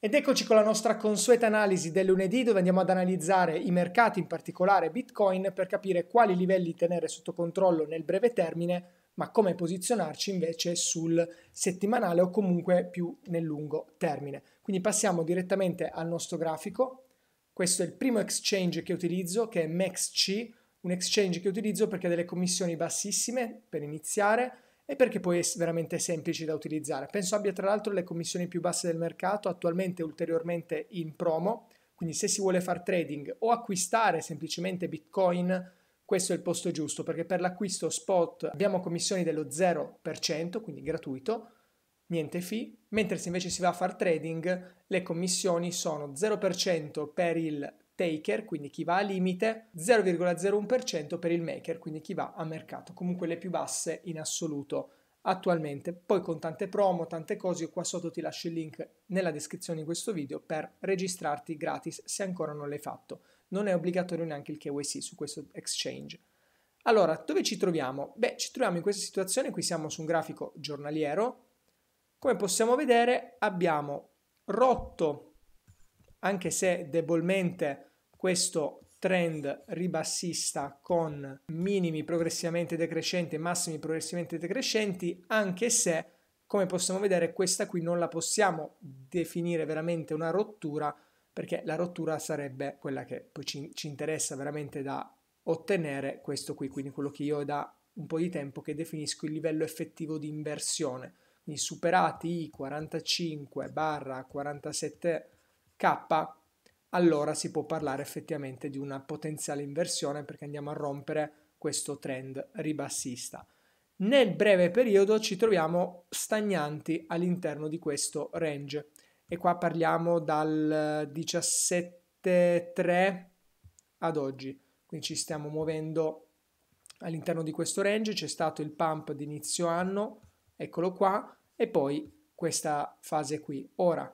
Ed eccoci con la nostra consueta analisi del lunedì dove andiamo ad analizzare i mercati, in particolare Bitcoin, per capire quali livelli tenere sotto controllo nel breve termine, ma come posizionarci invece sul settimanale o comunque più nel lungo termine. Quindi passiamo direttamente al nostro grafico. Questo è il primo exchange che utilizzo, che è MaxC, un exchange che utilizzo perché ha delle commissioni bassissime per iniziare, e perché poi è veramente semplice da utilizzare. Penso abbia tra l'altro le commissioni più basse del mercato, attualmente ulteriormente in promo, quindi se si vuole fare trading o acquistare semplicemente Bitcoin, questo è il posto giusto, perché per l'acquisto spot abbiamo commissioni dello 0%, quindi gratuito, niente fee, mentre se invece si va a fare trading, le commissioni sono 0% per il taker, quindi chi va a limite, 0,01% per il maker, quindi chi va a mercato, comunque le più basse in assoluto attualmente. Poi con tante promo, tante cose, io qua sotto ti lascio il link nella descrizione di questo video per registrarti gratis se ancora non l'hai fatto. Non è obbligatorio neanche il KYC su questo exchange. Allora, dove ci troviamo? Beh, ci troviamo in questa situazione, qui siamo su un grafico giornaliero. Come possiamo vedere abbiamo rotto, anche se debolmente, questo trend ribassista con minimi progressivamente decrescenti e massimi progressivamente decrescenti, anche se come possiamo vedere questa qui non la possiamo definire veramente una rottura perché la rottura sarebbe quella che poi ci, ci interessa veramente da ottenere questo qui, quindi quello che io da un po' di tempo che definisco il livello effettivo di inversione. Quindi superati i 45 47k allora si può parlare effettivamente di una potenziale inversione perché andiamo a rompere questo trend ribassista. Nel breve periodo ci troviamo stagnanti all'interno di questo range e qua parliamo dal 17.3 ad oggi, quindi ci stiamo muovendo all'interno di questo range, c'è stato il pump di inizio anno, eccolo qua, e poi questa fase qui. Ora,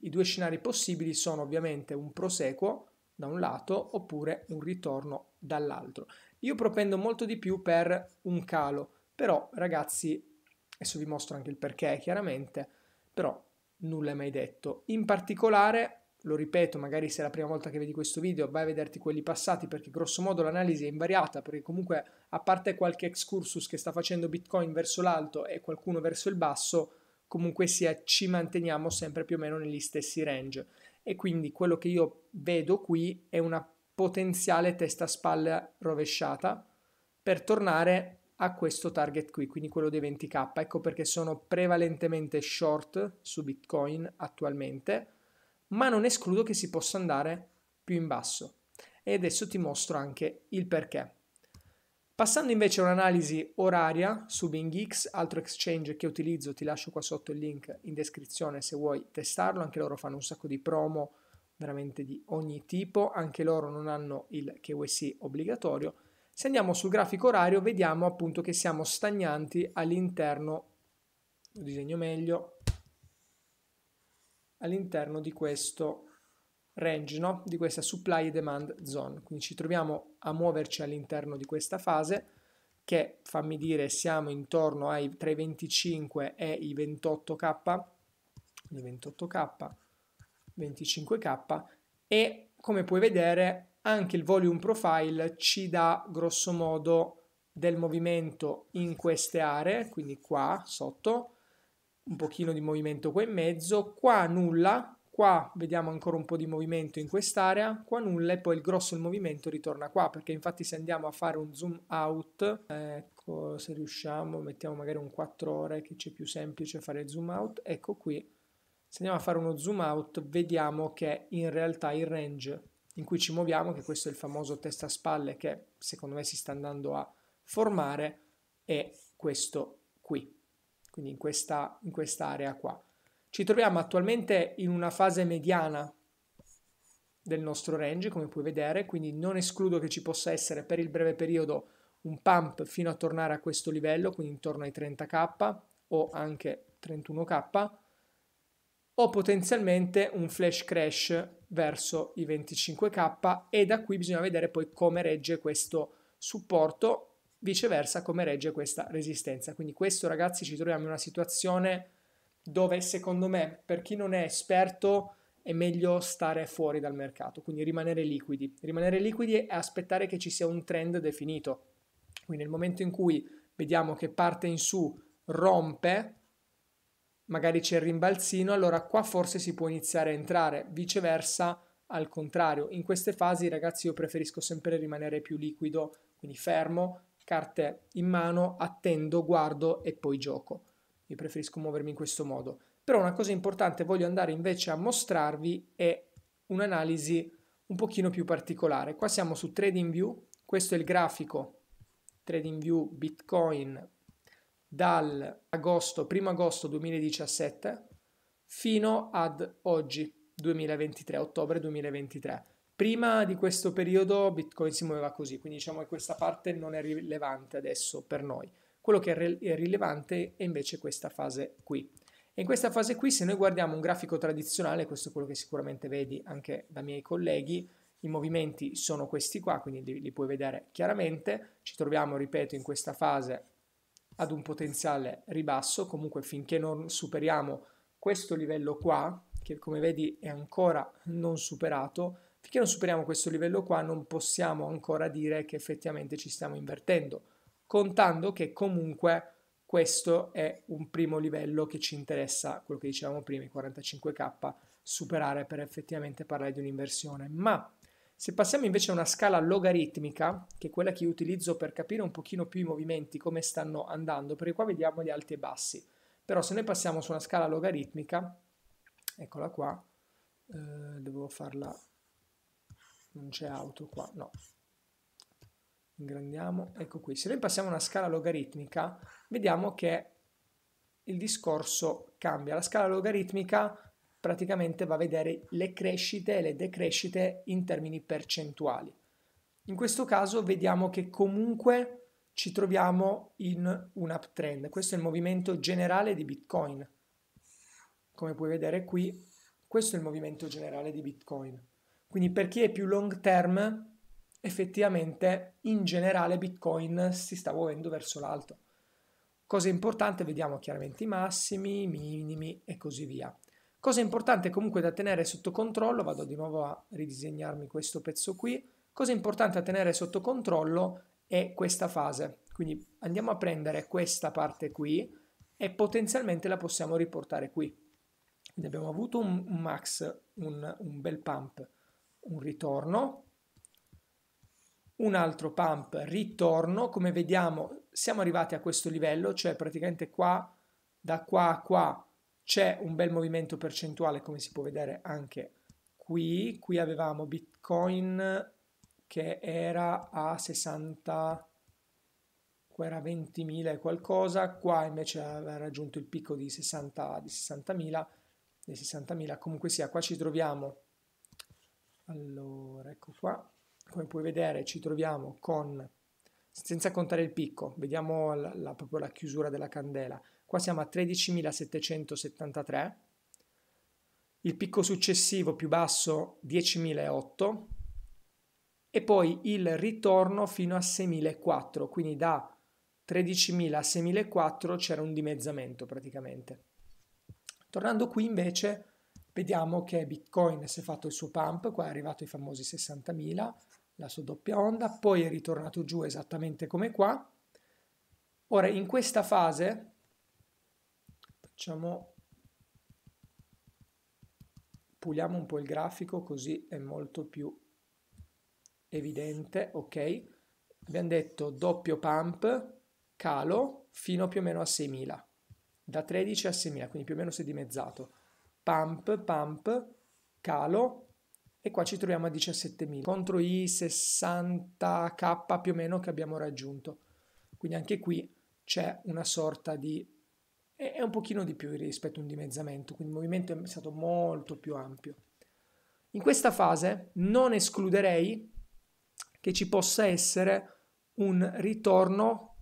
i due scenari possibili sono ovviamente un proseguo da un lato oppure un ritorno dall'altro. Io propendo molto di più per un calo, però ragazzi, adesso vi mostro anche il perché chiaramente, però nulla è mai detto. In particolare, lo ripeto, magari se è la prima volta che vedi questo video, vai a vederti quelli passati perché grosso modo l'analisi è invariata, perché comunque a parte qualche excursus che sta facendo Bitcoin verso l'alto e qualcuno verso il basso, comunque sia ci manteniamo sempre più o meno negli stessi range e quindi quello che io vedo qui è una potenziale testa spalla rovesciata per tornare a questo target qui, quindi quello dei 20k. Ecco perché sono prevalentemente short su Bitcoin attualmente, ma non escludo che si possa andare più in basso. E adesso ti mostro anche il perché. Passando invece a un'analisi oraria su Bing X, altro exchange che utilizzo, ti lascio qua sotto il link in descrizione se vuoi testarlo, anche loro fanno un sacco di promo veramente di ogni tipo, anche loro non hanno il KYC obbligatorio. Se andiamo sul grafico orario vediamo appunto che siamo stagnanti all'interno, lo disegno meglio, all'interno di questo range no? di questa supply e demand zone. Quindi ci troviamo a muoverci all'interno di questa fase che fammi dire siamo intorno ai tra i 25 e i 28k, 28k, 25k e come puoi vedere anche il volume profile ci dà grosso modo del movimento in queste aree, quindi qua sotto, un pochino di movimento qua in mezzo, qua nulla, Qua vediamo ancora un po' di movimento in quest'area, qua nulla e poi il grosso del movimento ritorna qua, perché infatti se andiamo a fare un zoom out, ecco se riusciamo, mettiamo magari un 4 ore che c'è più semplice fare il zoom out, ecco qui, se andiamo a fare uno zoom out vediamo che in realtà il range in cui ci muoviamo, che questo è il famoso testa a spalle che secondo me si sta andando a formare, è questo qui, quindi in questa in quest'area qua. Ci troviamo attualmente in una fase mediana del nostro range, come puoi vedere, quindi non escludo che ci possa essere per il breve periodo un pump fino a tornare a questo livello, quindi intorno ai 30k o anche 31k, o potenzialmente un flash crash verso i 25k e da qui bisogna vedere poi come regge questo supporto, viceversa come regge questa resistenza. Quindi questo ragazzi ci troviamo in una situazione dove secondo me per chi non è esperto è meglio stare fuori dal mercato, quindi rimanere liquidi. Rimanere liquidi e aspettare che ci sia un trend definito. Quindi nel momento in cui vediamo che parte in su, rompe, magari c'è il rimbalzino, allora qua forse si può iniziare a entrare, viceversa al contrario. In queste fasi ragazzi io preferisco sempre rimanere più liquido, quindi fermo, carte in mano, attendo, guardo e poi gioco. Io preferisco muovermi in questo modo. Però una cosa importante voglio andare invece a mostrarvi è un'analisi un pochino più particolare. Qua siamo su TradingView, questo è il grafico TradingView Bitcoin dal agosto, 1 agosto 2017 fino ad oggi 2023, ottobre 2023. Prima di questo periodo Bitcoin si muoveva così, quindi diciamo che questa parte non è rilevante adesso per noi. Quello che è rilevante è invece questa fase qui. E in questa fase qui, se noi guardiamo un grafico tradizionale, questo è quello che sicuramente vedi anche da miei colleghi, i movimenti sono questi qua, quindi li, li puoi vedere chiaramente. Ci troviamo, ripeto, in questa fase ad un potenziale ribasso, comunque finché non superiamo questo livello qua, che come vedi è ancora non superato, finché non superiamo questo livello qua non possiamo ancora dire che effettivamente ci stiamo invertendo contando che comunque questo è un primo livello che ci interessa, quello che dicevamo prima, i 45k, superare per effettivamente parlare di un'inversione. Ma se passiamo invece a una scala logaritmica, che è quella che io utilizzo per capire un pochino più i movimenti, come stanno andando, perché qua vediamo gli alti e bassi, però se noi passiamo su una scala logaritmica, eccola qua, eh, devo farla, non c'è auto qua, no, ingrandiamo, ecco qui. Se noi passiamo a una scala logaritmica, vediamo che il discorso cambia. La scala logaritmica praticamente va a vedere le crescite e le decrescite in termini percentuali. In questo caso vediamo che comunque ci troviamo in un uptrend. Questo è il movimento generale di Bitcoin. Come puoi vedere qui, questo è il movimento generale di Bitcoin. Quindi per chi è più long term effettivamente in generale Bitcoin si sta muovendo verso l'alto. Cosa importante, vediamo chiaramente i massimi, i minimi e così via. Cosa importante comunque da tenere sotto controllo, vado di nuovo a ridisegnarmi questo pezzo qui, cosa importante da tenere sotto controllo è questa fase. Quindi andiamo a prendere questa parte qui e potenzialmente la possiamo riportare qui. Quindi abbiamo avuto un, max, un, un bel pump, un ritorno, un altro pump ritorno come vediamo siamo arrivati a questo livello cioè praticamente qua da qua a qua c'è un bel movimento percentuale come si può vedere anche qui qui avevamo bitcoin che era a 60 qua era 20.000 e qualcosa qua invece aveva raggiunto il picco di 60 di 60.000 di 60.000 comunque sia qua ci troviamo allora ecco qua come puoi vedere ci troviamo con, senza contare il picco, vediamo la, la, proprio la chiusura della candela, qua siamo a 13.773, il picco successivo più basso 10.008 e poi il ritorno fino a 6.004, quindi da 13.000 a 6.004 c'era un dimezzamento praticamente. Tornando qui invece vediamo che Bitcoin si è fatto il suo pump, qua è arrivato ai famosi 60.000, la sua doppia onda, poi è ritornato giù esattamente come qua. Ora in questa fase facciamo puliamo un po' il grafico così è molto più evidente, ok? Abbiamo detto doppio pump, calo fino più o meno a 6000, da 13 a 6000, quindi più o meno si è dimezzato. Pump, pump, calo, e qua ci troviamo a 17.000 contro i 60k più o meno che abbiamo raggiunto. Quindi anche qui c'è una sorta di... è un pochino di più rispetto a un dimezzamento, quindi il movimento è stato molto più ampio. In questa fase non escluderei che ci possa essere un ritorno,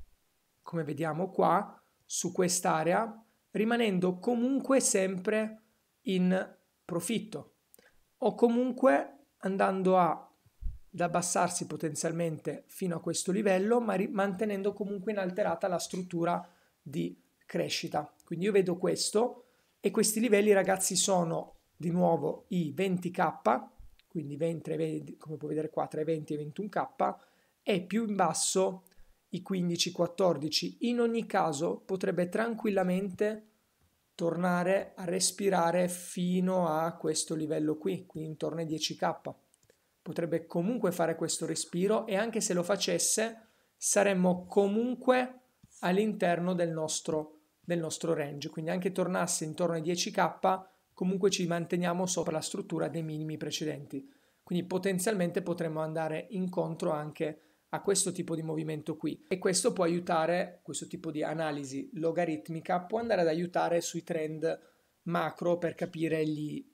come vediamo qua, su quest'area, rimanendo comunque sempre in profitto o comunque andando a ad abbassarsi potenzialmente fino a questo livello, ma ri- mantenendo comunque inalterata la struttura di crescita. Quindi io vedo questo e questi livelli ragazzi sono di nuovo i 20k, quindi 20, 20 come puoi vedere qua tra i 20 e i 21k e più in basso i 15, 14. In ogni caso potrebbe tranquillamente tornare a respirare fino a questo livello qui, quindi intorno ai 10k. Potrebbe comunque fare questo respiro e anche se lo facesse saremmo comunque all'interno del nostro, del nostro range, quindi anche tornasse intorno ai 10k comunque ci manteniamo sopra la struttura dei minimi precedenti. Quindi potenzialmente potremmo andare incontro anche a a questo tipo di movimento qui e questo può aiutare, questo tipo di analisi logaritmica può andare ad aiutare sui trend macro per capire gli,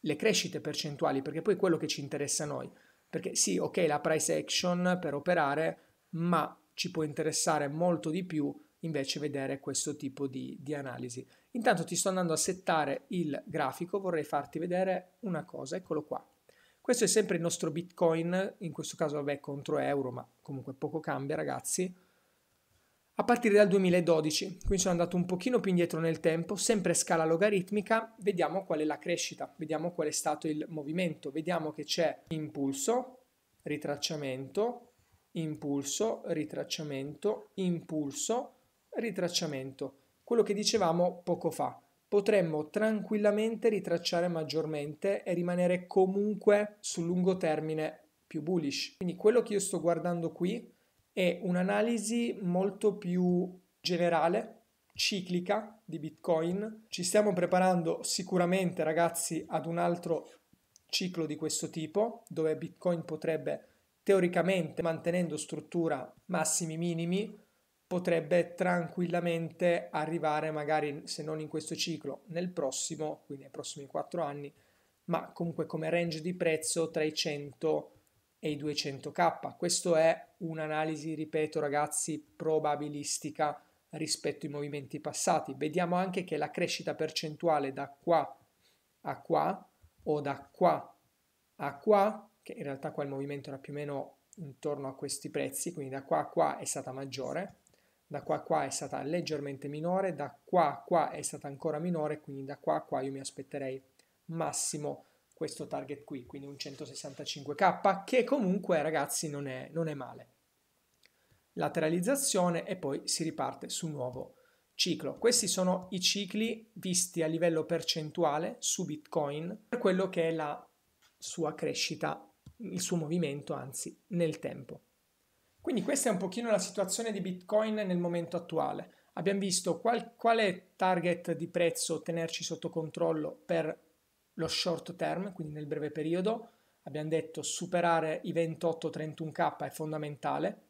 le crescite percentuali perché poi è quello che ci interessa a noi perché sì ok la price action per operare ma ci può interessare molto di più invece vedere questo tipo di, di analisi intanto ti sto andando a settare il grafico vorrei farti vedere una cosa eccolo qua questo è sempre il nostro Bitcoin, in questo caso vabbè contro euro, ma comunque poco cambia ragazzi. A partire dal 2012, quindi sono andato un pochino più indietro nel tempo, sempre a scala logaritmica, vediamo qual è la crescita, vediamo qual è stato il movimento, vediamo che c'è impulso, ritracciamento, impulso, ritracciamento, impulso, ritracciamento. Quello che dicevamo poco fa potremmo tranquillamente ritracciare maggiormente e rimanere comunque sul lungo termine più bullish. Quindi quello che io sto guardando qui è un'analisi molto più generale ciclica di Bitcoin. Ci stiamo preparando sicuramente, ragazzi, ad un altro ciclo di questo tipo, dove Bitcoin potrebbe teoricamente, mantenendo struttura massimi minimi, potrebbe tranquillamente arrivare magari se non in questo ciclo nel prossimo, quindi nei prossimi 4 anni, ma comunque come range di prezzo tra i 100 e i 200k. Questo è un'analisi, ripeto ragazzi, probabilistica rispetto ai movimenti passati. Vediamo anche che la crescita percentuale da qua a qua o da qua a qua, che in realtà qua il movimento era più o meno intorno a questi prezzi, quindi da qua a qua è stata maggiore, da qua a qua è stata leggermente minore, da qua a qua è stata ancora minore, quindi da qua a qua io mi aspetterei massimo questo target qui, quindi un 165k, che comunque ragazzi non è, non è male. Lateralizzazione e poi si riparte su un nuovo ciclo. Questi sono i cicli visti a livello percentuale su Bitcoin per quello che è la sua crescita, il suo movimento anzi nel tempo. Quindi questa è un pochino la situazione di Bitcoin nel momento attuale. Abbiamo visto qual, quale target di prezzo tenerci sotto controllo per lo short term, quindi nel breve periodo. Abbiamo detto superare i 28-31k è fondamentale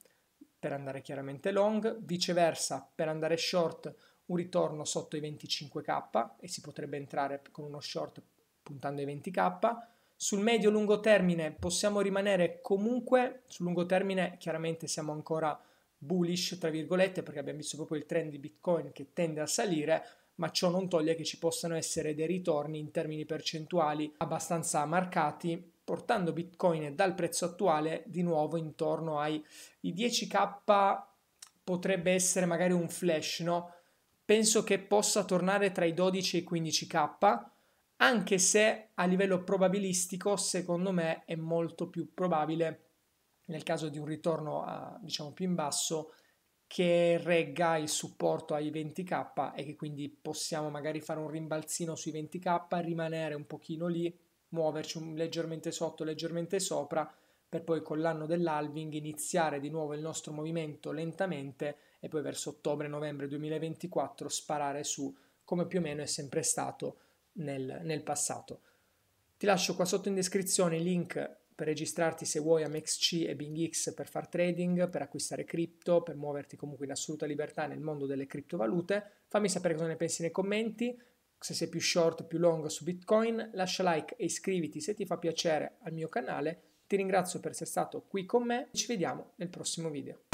per andare chiaramente long, viceversa per andare short un ritorno sotto i 25k e si potrebbe entrare con uno short puntando ai 20k sul medio-lungo termine possiamo rimanere comunque, sul lungo termine chiaramente siamo ancora bullish, tra virgolette, perché abbiamo visto proprio il trend di Bitcoin che tende a salire, ma ciò non toglie che ci possano essere dei ritorni in termini percentuali abbastanza marcati, portando Bitcoin dal prezzo attuale di nuovo intorno ai 10k potrebbe essere magari un flash, no? Penso che possa tornare tra i 12 e i 15k anche se a livello probabilistico secondo me è molto più probabile nel caso di un ritorno a, diciamo più in basso che regga il supporto ai 20k e che quindi possiamo magari fare un rimbalzino sui 20k, rimanere un pochino lì, muoverci leggermente sotto, leggermente sopra, per poi con l'anno dell'alving iniziare di nuovo il nostro movimento lentamente e poi verso ottobre-novembre 2024 sparare su come più o meno è sempre stato nel, nel passato. Ti lascio qua sotto in descrizione i link per registrarti se vuoi a MexC e BingX per far trading, per acquistare cripto, per muoverti comunque in assoluta libertà nel mondo delle criptovalute. Fammi sapere cosa ne pensi nei commenti, se sei più short, più long su Bitcoin, lascia like e iscriviti se ti fa piacere al mio canale. Ti ringrazio per essere stato qui con me, ci vediamo nel prossimo video.